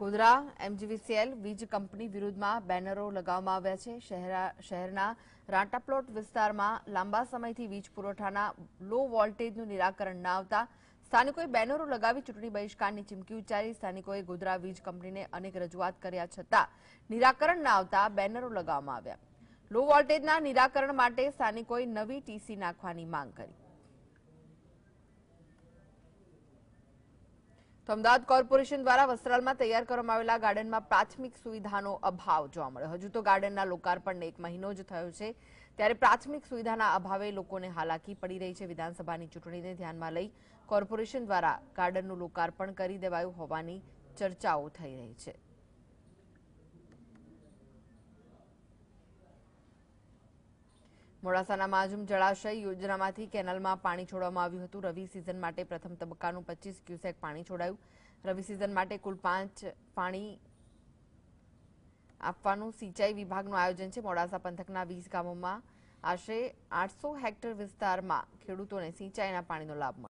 Godhra MGVCL વીજ company વિરુદ્ધમાં બેનરો લગાવવામાં આવ્યા છે શહેરના રાંટા વિસ્તારમાં લાંબા સમયથી વીજ પુરવઠાના લો વોલ્ટેજનું નિરાકરણ ન આવતા સ્થાનિકોએ બેનરો લગાવી ચૂંટણી બહિષ્કારની ચીમકી ઉચ્ચારી સ્થાનિકોએ ગોધરા વીજ કંપનીને અનેક રજૂઆત કર્યા છતાં નિરાકરણ ન આવતા બેનરો લગાવવામાં આવ્યા લો વોલ્ટેજના નિરાકરણ માટે સ્થાનિકોએ નવી ટીસી નાખવાની માંગ કરી તો અમદાવાદ કોર્પોરેશન દ્વારા વસ્ત્રાલમાં તૈયાર કરવામાં આવેલા ગાર્ડનમાં પ્રાથમિક સુવિધાનો અભાવ જોવા મળ્યો હજુ તો ગાર્ડનના લોકાર્પણને એક મહિનો જ થયો છે ત્યારે પ્રાથમિક સુવિધાના અભાવે લોકોને હાલાકી પડી રહી છે વિધાનસભાની ચૂંટણીને ધ્યાનમાં લઈ કોર્પોરેશન દ્વારા ગાર્ડનનું લોકાર્પણ કરી દેવાયું હોવાની ચર્ચાઓ થઈ રહી છે મોડાસાના માજુમ જળાશય યોજનામાંથી કેનલમાં પાણી છોડવામાં આવ્યું હતું રવિ સિઝન માટે પ્રથમ તબક્કાનું પચીસ ક્યુસેક પાણી છોડાયું રવિ સિઝન માટે કુલ પાંચ પાણી આપવાનું સિંચાઈ વિભાગનું આયોજન છે મોડાસા પંથકના વીસ ગામોમાં આશરે આઠસો હેક્ટર વિસ્તારમાં ખેડૂતોને સિંચાઈના પાણીનો લાભ મળ્યો